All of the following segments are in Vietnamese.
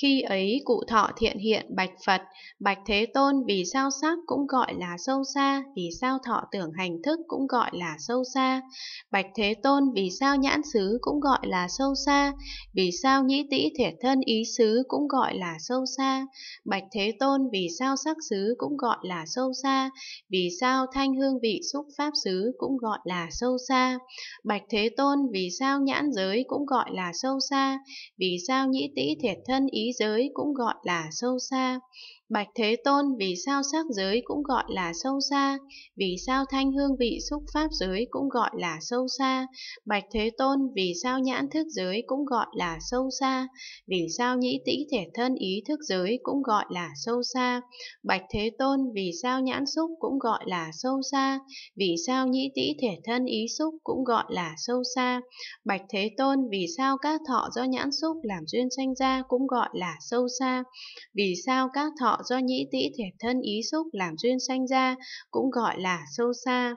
Khi ấy cụ thọ thiện hiện bạch Phật, bạch Thế Tôn vì sao sắc cũng gọi là sâu xa, vì sao thọ tưởng hành thức cũng gọi là sâu xa. Bạch Thế Tôn vì sao nhãn xứ cũng gọi là sâu xa, vì sao nhĩ tĩ thể thân ý xứ cũng gọi là sâu xa. Bạch Thế Tôn vì sao sắc xứ cũng gọi là sâu xa, vì sao thanh hương vị xúc pháp xứ cũng gọi là sâu xa. Bạch Thế Tôn vì sao nhãn giới cũng gọi là sâu xa, vì sao nhĩ tĩ thể thân ý ý giới cũng gọi là sâu xa. Bạch Thế Tôn vì sao sắc giới cũng gọi là sâu xa, vì sao thanh hương vị xúc pháp giới cũng gọi là sâu xa. Bạch Thế Tôn vì sao nhãn thức giới cũng gọi là sâu xa, vì sao nhĩ tĩ thể thân ý thức giới cũng gọi là sâu xa. Bạch Thế Tôn vì sao nhãn xúc cũng gọi là sâu xa, vì sao nhĩ tĩ thể thân ý xúc cũng gọi là sâu xa. Bạch Thế Tôn vì sao các thọ do nhãn xúc làm duyên sanh ra cũng gọi là sâu xa. Vì sao các thọ do nhĩ tĩ thể thân ý xúc làm duyên sanh ra cũng gọi là sâu xa.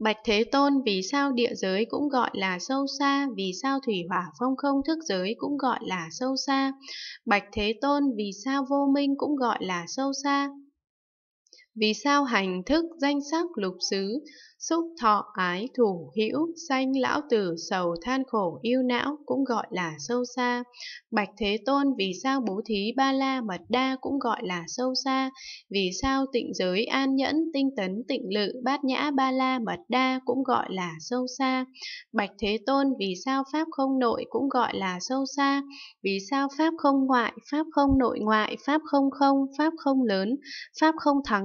Bạch Thế Tôn vì sao địa giới cũng gọi là sâu xa, vì sao thủy hỏa phong không thức giới cũng gọi là sâu xa. Bạch Thế Tôn vì sao vô minh cũng gọi là sâu xa, vì sao hành thức danh sắc lục xứ xúc thọ ái thủ hữu sanh lão tử sầu than khổ yêu não cũng gọi là sâu xa bạch thế tôn vì sao bố thí ba la mật đa cũng gọi là sâu xa vì sao tịnh giới an nhẫn tinh tấn tịnh lự bát nhã ba la mật đa cũng gọi là sâu xa bạch thế tôn vì sao pháp không nội cũng gọi là sâu xa vì sao pháp không ngoại pháp không nội ngoại pháp không không pháp không lớn pháp không thắng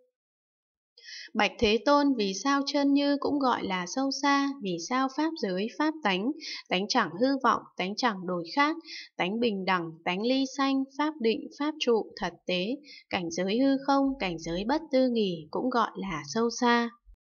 Bạch Thế Tôn vì sao chân như cũng gọi là sâu xa, vì sao pháp giới, pháp tánh, tánh chẳng hư vọng, tánh chẳng đổi khác, tánh bình đẳng, tánh ly sanh, pháp định, pháp trụ, thật tế, cảnh giới hư không, cảnh giới bất tư nghỉ cũng gọi là sâu xa.